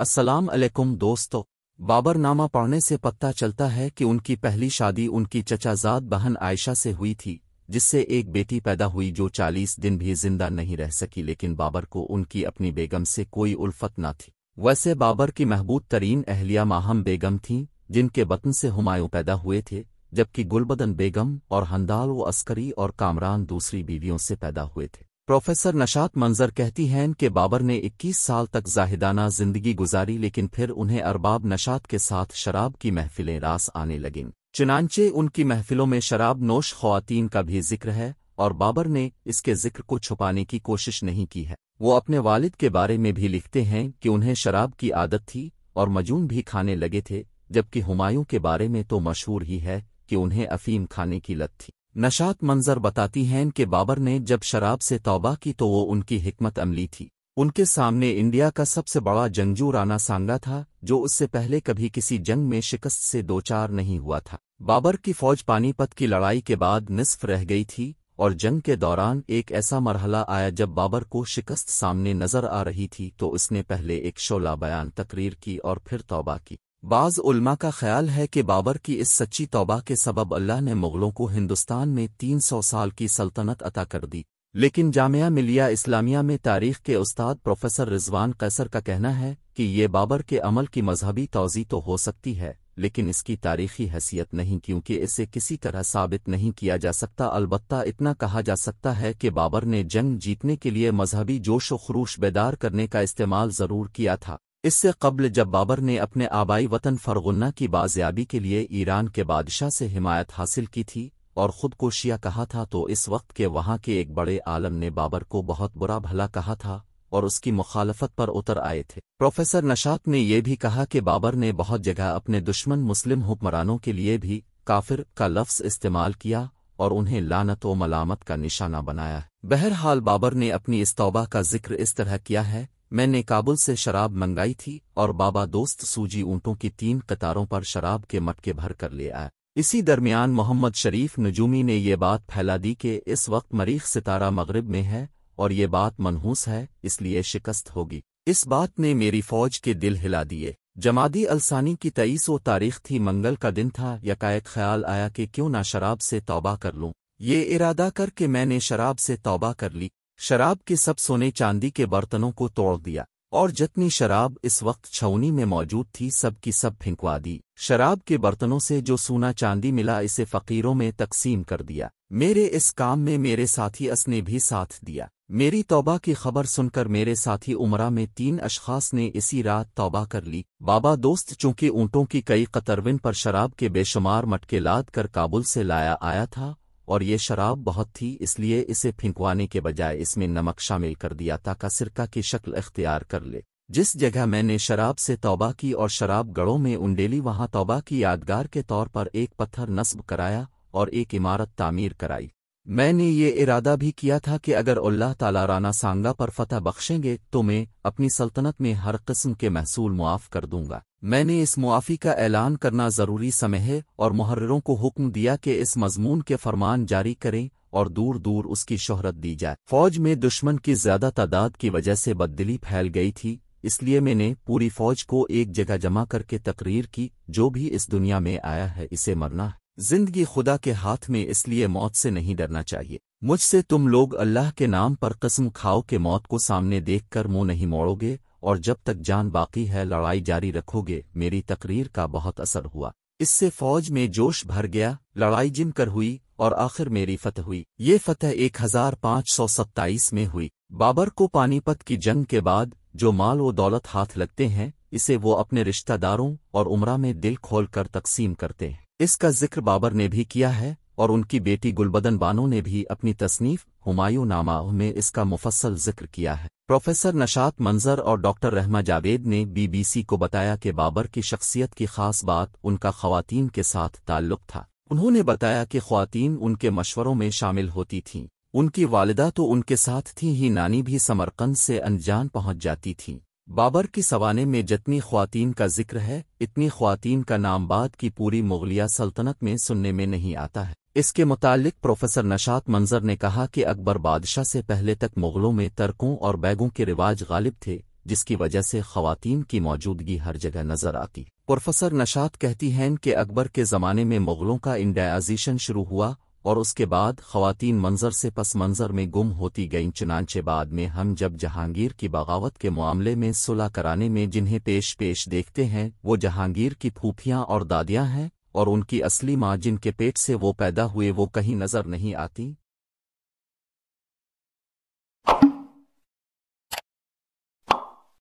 अस्सलाम अलैकुम दोस्तों बाबरनामा पढ़ने से पता चलता है कि उनकी पहली शादी उनकी चचाजाद बहन आयशा से हुई थी जिससे एक बेटी पैदा हुई जो चालीस दिन भी जिंदा नहीं रह सकी लेकिन बाबर को उनकी अपनी बेगम से कोई उल्फत न थी वैसे बाबर की महबूब तरीन अहलिया माहम बेगम थीं जिनके बतन से हुमायूं पैदा हुए थे जबकि गुलबदन बेगम और हंदाल व अस्करी और कामरान दूसरी बीवियों से पैदा हुए थे प्रोफेसर नशात मंजर कहती हैं कि बाबर ने 21 साल तक जाहिदाना जिंदगी गुजारी लेकिन फिर उन्हें अरबाब नशात के साथ शराब की महफिलें रास आने लगीं चुनानचे उनकी महफिलों में शराब नोश खुवान का भी जिक्र है और बाबर ने इसके जिक्र को छुपाने की कोशिश नहीं की है वो अपने वालिद के बारे में भी लिखते हैं कि उन्हें शराब की आदत थी और मजून भी खाने लगे थे जबकि हुमायूं के बारे में तो मशहूर ही है कि उन्हें अफीम खाने की लत थी नशात मंजर बताती हैं कि बाबर ने जब शराब से तौबा की तो वो उनकी हिकमत अमली थी उनके सामने इंडिया का सबसे बड़ा जंगजू राना सांगा था जो उससे पहले कभी किसी जंग में शिकस्त से दो चार नहीं हुआ था बाबर की फौज पानीपत की लड़ाई के बाद निसफ रह गई थी और जंग के दौरान एक ऐसा मरहला आया जब बाबर को शिकस्त सामने नजर आ रही थी तो उसने पहले एक शोला बयान तकरीर की और फिर तौबा की बाज़ उल्मा का ख्याल है कि बाबर की इस सच्ची तौबा के सबब अल्लाह ने मुग़लों को हिंदुस्तान में तीन सौ साल की सल्तनत अता कर दी लेकिन जामिया मिलिया इस्लामिया में तारीख के उस्ताद प्रोफेसर रिजवान कैसर का कहना है कि ये बाबर के अमल की मजहबी तोज़ी तो हो सकती है लेकिन इसकी तारीखी हैसियत नहीं क्योंकि इसे किसी तरह साबित नहीं किया जा सकता अलबत् इतना कहा जा सकता है कि बाबर ने जंग जीतने के लिए मजहबी जोश व खरूश बेदार करने का इस्तेमाल ज़रूर किया था इससे कबल जब बाबर ने अपने आबाई वतन फरगुन्ना की बाजियाबी के लिए ईरान के बादशाह से हिमायत हासिल की थी और ख़ुद को शिया कहा था तो इस वक्त के वहाँ के एक बड़े आलम ने बाबर को बहुत बुरा भला कहा था और उसकी मुखालफत पर उतर आए थे प्रोफेसर नशात ने यह भी कहा कि बाबर ने बहुत जगह अपने दुश्मन मुस्लिम हुक्मरानों के लिए भी काफिर का लफ्ज़ इस्तेमाल किया और उन्हें लानत व मलामत का निशाना बनाया बहरहाल बाबर ने अपनी इस तौबा का जिक्र इस तरह किया है मैंने काबुल से शराब मंगाई थी और बाबा दोस्त सूजी ऊंटों की तीन कतारों पर शराब के मटके भर कर ले आया इसी दरमियान मोहम्मद शरीफ नजूमी ने ये बात फैला दी कि इस वक्त मरीख सितारा मगरब में है और ये बात मनहूस है इसलिए शिकस्त होगी इस बात ने मेरी फौज के दिल हिला दिए जमादी अलसानी की तेईसों तारीख थी मंगल का दिन था यकायक ख्याल आया कि क्यों ना शराब से तौबा कर लूं ये इरादा करके मैंने शराब से तौबा कर ली शराब के सब सोने चांदी के बर्तनों को तोड़ दिया और जितनी शराब इस वक्त छौनी में मौजूद थी सब की सब फिंकवा दी शराब के बर्तनों से जो सोना चांदी मिला इसे फकीरों में तकसीम कर दिया मेरे इस काम में मेरे साथी अस ने भी साथ दिया मेरी तौबा की खबर सुनकर मेरे साथी उमरा में तीन अशखास ने इसी रात तौबा कर ली बाबा दोस्त चूंकि ऊँटों की कई कतरविन पर शराब के बेशुमार मटके लाद कर काबुल से लाया आया था और ये शराब बहुत थी इसलिए इसे फिंकवाने के बजाय इसमें नमक शामिल कर दिया ताकि सिरका की शक्ल अख्तियार कर ले जिस जगह मैंने शराब से तौबा की और शराब गढ़ों में उंडेली वहां तौबा की यादगार के तौर पर एक पत्थर नस्ब कराया और एक इमारत तामीर कराई मैंने ये इरादा भी किया था कि अगर अल्लाह ताला राना सांगा पर फतह बख्शेंगे तो मैं अपनी सल्तनत में हर किस्म के महसूल मुआफ़ कर दूंगा मैंने इस मुआफ़ी का ऐलान करना ज़रूरी समय है और मुहर्रों को हुक्म दिया कि इस मजमून के फरमान जारी करें और दूर दूर उसकी शोहरत दी जाए फौज में दुश्मन की ज्यादा तादाद की वजह से बददिली फैल गई थी इसलिए मैंने पूरी फौज को एक जगह जमा करके तकरीर की जो भी इस दुनिया में आया है इसे मरना है जिंदगी खुदा के हाथ में इसलिए मौत से नहीं डरना चाहिए मुझसे तुम लोग अल्लाह के नाम पर कसम खाओ के मौत को सामने देखकर मुंह नहीं मोड़ोगे और जब तक जान बाकी है लड़ाई जारी रखोगे मेरी तकरीर का बहुत असर हुआ इससे फौज में जोश भर गया लड़ाई जिम कर हुई और आखिर मेरी फतह हुई ये फतह एक हजार पाँच सौ सत्ताईस में हुई बाबर को पानीपत की जंग के बाद जो माल व दौलत हाथ लगते हैं इसे वो अपने रिश्तेदारों और उमरा में दिल खोलकर तकसीम करते हैं इसका जिक्र बाबर ने भी किया है और उनकी बेटी गुलबदन बानो ने भी अपनी तसनीफ हुमायूं नामा में इसका मुफसल जिक्र किया है प्रोफेसर नशात मंजर और डॉक्टर रहमा जावेद ने बीबीसी को बताया कि बाबर की शख्सियत की खास बात उनका खवातीन के साथ ताल्लुक था उन्होंने बताया कि खुवान उनके मशवरों में शामिल होती थीं उनकी वालदा तो उनके साथ थी ही नानी भी समरकंद से अनजान पहुंच जाती थीं बाबर की सवाने में जितनी खुवान का जिक्र है इतनी खुवान का नाम बाद की पूरी मुगलिया सल्तनत में सुनने में नहीं आता है इसके मुतालिक प्रोफेसर नशात मंजर ने कहा कि अकबर बादशाह से पहले तक मुगलों में तर्कों और बैगों के रिवाज गालिब थे जिसकी वजह से खवतान की मौजूदगी हर जगह नजर आती प्रोफेसर नशात कहती हैं कि अकबर के ज़माने में मुगलों का इंडियाजेशन शुरू हुआ और उसके बाद खवतिन मंजर से पस मंज़र में गुम होती गईं चुनाचे बाद में हम जब जहांगीर की बगावत के मामले में सुलह कराने में जिन्हें पेश पेश देखते हैं वो जहांगीर की फूफियाँ और दादियाँ हैं और उनकी असली माँ जिनके पेट से वो पैदा हुए वो कहीं नज़र नहीं आती